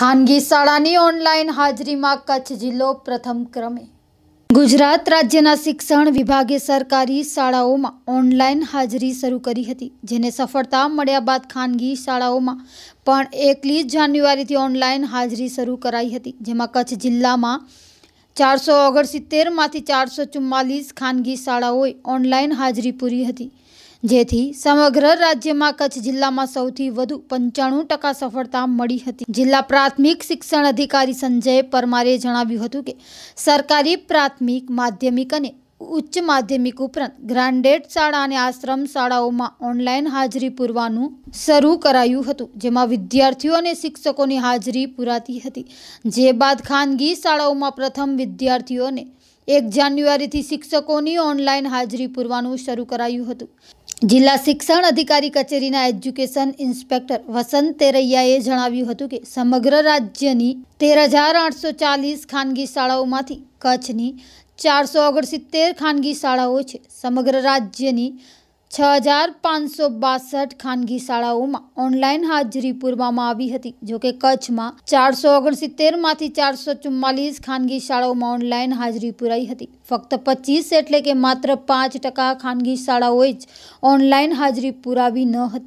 ખાનગી શાળાની ઓનલાઈન હાજરીમાં કચ્છ જિલ્લો પ્રથમ ક્રમે ગુજરાત રાજ્યના શિક્ષણ વિભાગે સરકારી શાળાઓમાં ઓનલાઈન હાજરી શરૂ કરી હતી જેને સફળતા મળ્યા બાદ ખાનગી શાળાઓમાં પણ એકવીસ જાન્યુઆરીથી ઓનલાઈન હાજરી શરૂ કરાઈ હતી જેમાં કચ્છ જિલ્લામાં ચારસો ઓગણસિત્તેરમાંથી ચારસો ચુમ્માલીસ ખાનગી શાળાઓએ ઓનલાઈન હાજરી પૂરી હતી જેથી સમગ્ર રાજ્યમાં કચ્છ જિલ્લામાં સૌથી વધુ પંચાણું ટકા સફળતા મળી હતી જિલ્લા પ્રાથમિક શિક્ષણ અધિકારી સંજય પરમારે જણાવ્યું હતું કે સરકારી પ્રાથમિક માધ્યમિક અને ઉચ્ચ માધ્યમિક ઉપરાંત ગ્રાન્ડેડ શાળા અને આશ્રમ શાળાઓમાં ઓનલાઈન હાજરી પૂરવાનું શરૂ કરાયું હતું જેમાં વિદ્યાર્થીઓ અને શિક્ષકોની હાજરી પુરાતી હતી જે બાદ ખાનગી શાળાઓમાં પ્રથમ વિદ્યાર્થીઓને એક જાન્યુઆરીથી શિક્ષકોની ઓનલાઈન હાજરી પૂરવાનું શરૂ કરાયું હતું જિલ્લા શિક્ષણ અધિકારી કચેરીના એજ્યુકેશન ઇન્સ્પેક્ટર વસંત તેરૈયાએ જણાવ્યું હતું કે સમગ્ર રાજ્યની તેર હજાર આઠસો ચાલીસ ખાનગી શાળાઓમાંથી કચ્છની ચારસો ઓગણસિત્તેર ખાનગી શાળાઓ છે સમગ્ર રાજ્યની છ હજાર પાંચસો બાસઠ ખાનગી શાળાઓમાં ઓનલાઈન હાજરી પૂરવામાં આવી હતી જોકે કચ્છમાં ચારસો ઓગણસિત્તેરમાંથી ચારસો ચુમ્માલીસ ખાનગી શાળાઓમાં ઓનલાઈન હાજરી પુરાઈ હતી ફક્ત પચીસ એટલે કે માત્ર પાંચ ટકા ખાનગી શાળાઓએ જ ઓનલાઈન હાજરી પુરાવી ન હતી